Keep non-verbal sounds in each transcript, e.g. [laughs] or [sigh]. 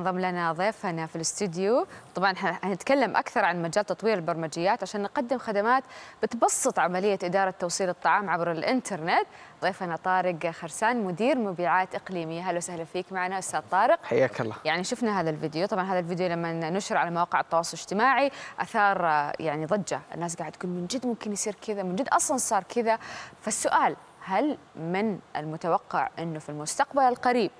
انضم لنا ضيفنا في الاستديو طبعا هنتكلم اكثر عن مجال تطوير البرمجيات عشان نقدم خدمات بتبسط عمليه اداره توصيل الطعام عبر الانترنت ضيفنا طارق خرسان مدير مبيعات اقليميه اهلا وسهلا فيك معنا استاذ طارق حياك الله يعني شفنا هذا الفيديو طبعا هذا الفيديو لما نشر على مواقع التواصل الاجتماعي اثار يعني ضجه الناس قاعده تقول من جد ممكن يصير كذا من جد اصلا صار كذا فالسؤال هل من المتوقع انه في المستقبل القريب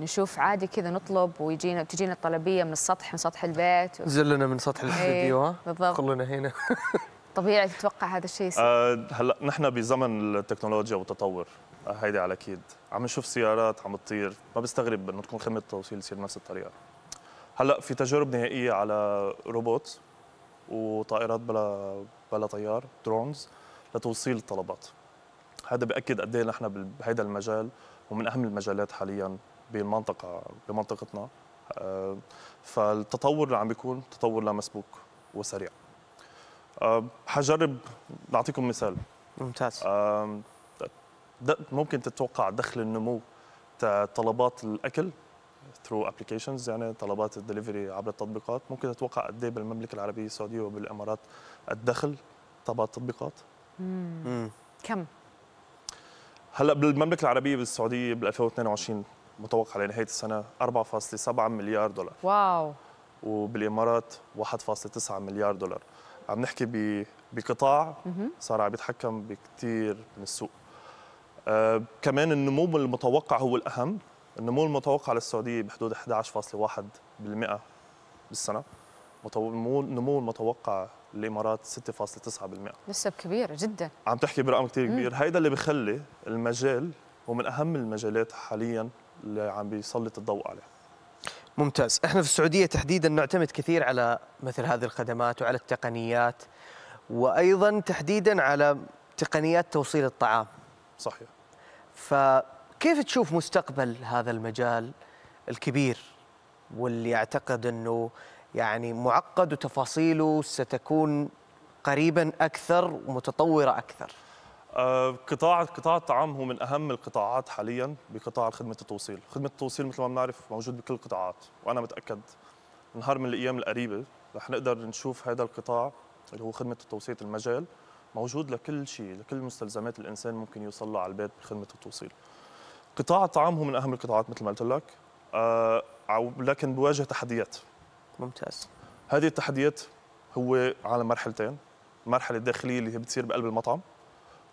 نشوف عادي كذا نطلب ويجينا تجينا الطلبيه من السطح من سطح البيت و... زلنا من سطح إيه، الاستديو ها بالضبط خلونا هنا [laughs] طبيعي تتوقع هذا الشيء يصير أه هلا نحن بزمن التكنولوجيا والتطور آه، هيدي على اكيد عم نشوف سيارات عم تطير ما بستغرب انه تكون خدمه التوصيل تصير بنفس الطريقه هلا في تجارب نهائيه على روبوت وطائرات بلا بلا طيار درونز لتوصيل الطلبات هذا بأكد قد ايه نحن بهذا المجال ومن اهم المجالات حاليا بالمنطقه بمنطقتنا آه، فالتطور اللي عم بيكون تطور لا مسبوق وسريع آه، حجرب نعطيكم مثال ممتاز آه، ممكن تتوقع دخل النمو طلبات الاكل ثرو ابلكيشنز يعني طلبات الدليفري عبر التطبيقات ممكن تتوقع قد ايه بالمملكه العربيه السعوديه وبالامارات الدخل تبع التطبيقات كم هلا بالمملكه العربيه بالسعوديه بال 2022 متوقع لنهايه السنه 4.7 مليار دولار واو وبالامارات 1.9 مليار دولار عم نحكي بقطاع صار عم يتحكم بكثير من السوق آه كمان النمو المتوقع هو الاهم النمو المتوقع للسعوديه بحدود 11.1% بالسنه النمو المتوقع الامارات 6.9% نسب كبير جدا عم تحكي برقم كثير كبير هيدا اللي بخلي المجال هو من اهم المجالات حاليا اللي عم بيسلط الضوء عليه ممتاز احنا في السعوديه تحديدا نعتمد كثير على مثل هذه الخدمات وعلى التقنيات وايضا تحديدا على تقنيات توصيل الطعام صحيح فكيف تشوف مستقبل هذا المجال الكبير واللي اعتقد انه يعني معقد وتفاصيله ستكون قريبا اكثر ومتطوره اكثر آه، قطاع قطاع الطعام هو من اهم القطاعات حاليا بقطاع خدمه التوصيل، خدمه التوصيل مثل ما بنعرف موجود بكل القطاعات وانا متاكد نهار من الايام القريبه رح نقدر نشوف هذا القطاع اللي هو خدمه التوصيل المجال موجود لكل شيء لكل مستلزمات الانسان ممكن يوصل له على البيت بخدمه التوصيل. قطاع الطعام هو من اهم القطاعات مثل ما قلت لك آه، لكن بواجه تحديات. ممتاز. هذه التحديات هو على مرحلتين، المرحله الداخليه اللي هي بتصير بقلب المطعم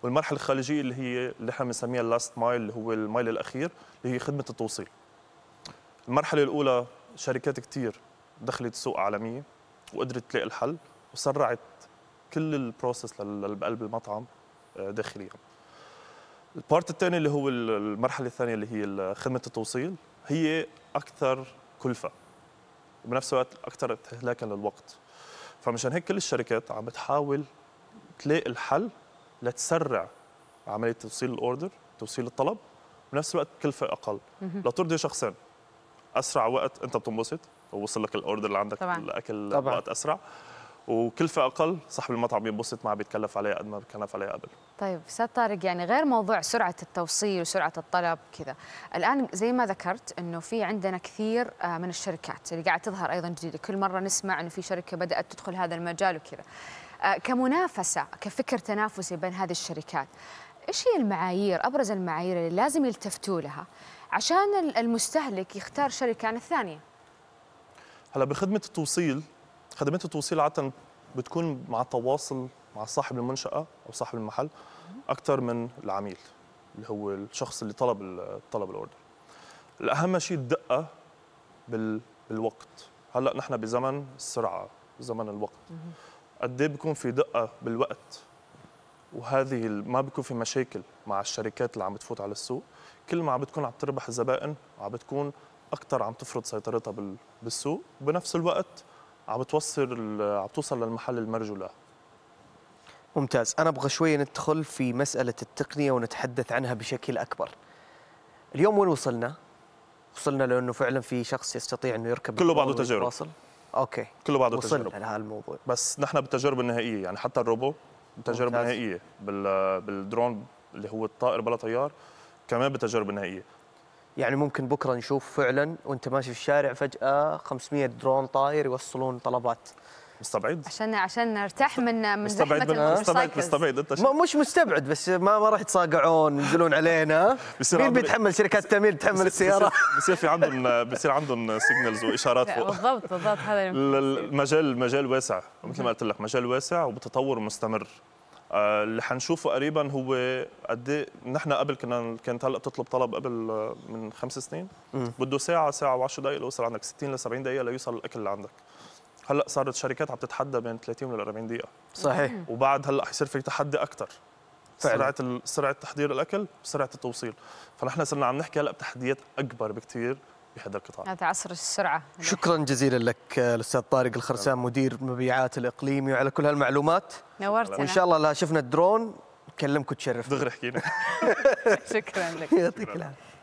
والمرحله الخارجيه اللي هي اللي احنا بنسميها اللاست مايل اللي هو المايل الاخير اللي هي خدمه التوصيل المرحله الاولى شركات كثير دخلت سوق عالميه وقدرت تلاقي الحل وسرعت كل البروسيس بقلب المطعم آه، داخليا البارت الثاني اللي هو المرحله الثانيه اللي هي خدمه التوصيل هي اكثر كلفه وبنفس الوقت اكثر استهلاكا للوقت فمشان هيك كل الشركات عم بتحاول تلاقي الحل لتسرع عمليه توصيل الاوردر توصيل الطلب بنفس الوقت بكلفه اقل لترضي شخصين اسرع وقت انت بتنبسط ووصل لك الاوردر اللي عندك طبعا. الاكل طبعا. وقت اسرع وكلفه اقل صاحب المطعم بينبسط ما بيتكلف عليها قد ما بيتكلف عليها قبل طيب استاذ طارق يعني غير موضوع سرعه التوصيل وسرعه الطلب كذا الان زي ما ذكرت انه في عندنا كثير آه، من الشركات اللي قاعد تظهر ايضا جديده كل مره نسمع انه في شركه بدات تدخل هذا المجال وكذا آه، كمنافسه كفكر تنافسي بين هذه الشركات ايش هي المعايير ابرز المعايير اللي لازم يلتفتوا لها عشان المستهلك يختار شركه عن الثانيه هلا بخدمه التوصيل خدمه التوصيل عاده بتكون مع التواصل مع صاحب المنشاه او صاحب المحل اكثر من العميل اللي هو الشخص اللي طلب طلب الاوردر الاهم شيء الدقه بالوقت هلا نحن بزمن السرعه زمن الوقت قد ايه بيكون في دقه بالوقت وهذه ما بيكون في مشاكل مع الشركات اللي عم تفوت على السوق كل ما عم بتكون عم تربح الزبائن وعم بتكون اكثر عم تفرض سيطرتها بالسوق وبنفس الوقت عم بتوصل عم توصل للمحل المرجو له ممتاز انا ابغى شويه ندخل في مساله التقنيه ونتحدث عنها بشكل اكبر اليوم وين وصلنا وصلنا لانه فعلا في شخص يستطيع انه يركب كله بعضه تجارب اوكي كله بعده تجارب وصلنا لهذا الموضوع بس نحن بالتجارب النهائيه يعني حتى الروبو بتجربه نهائيه بالدرون اللي هو الطائر بلا طيار كمان بتجربه نهائيه يعني ممكن بكره نشوف فعلا وانت ماشي في الشارع فجاه 500 درون طاير يوصلون طلبات مستبعد عشان عشان نرتاح من من زحمه مستبعد مستبعد انت مش مستبعد بس ما ما راح يتصاقعون ينزلون علينا [laughs] مين بيتحمل شركات التامين بتحمل السياره بصير في عندهم بصير عندهم سيجنالز واشارات فوق بالضبط بالضبط هذا المجال مجال واسع مثل ما قلت لك مجال واسع وبتطور مستمر آه، اللي حنشوفه قريبا هو قد إيه- نحن قبل كنا كانت هلا بتطلب طلب قبل آه، من خمس سنين بده ساعه ساعه و10 دقائق لوصل عندك 60 ل 70 دقيقه ليوصل الاكل اللي عندك هلا صارت شركات عم تتحدى بين 30 ل 40 دقيقه صحيح وبعد هلا حيصير في تحدي اكثر فعلا. سرعه سرعه تحضير الاكل وسرعه التوصيل فنحن صرنا عم نحكي هلا بتحديات اكبر بكثير بهذا القطاع هذا عصر السرعه شكرا جزيلا لك الاستاذ طارق الخرسان مدير مبيعات الاقليمي وعلى كل هالمعلومات نورتنا وان شاء الله لا شفنا الدرون نكلمك وتشرفنا دغري حكينا [laughs] [laughs] شكرا لك يعطيك العافيه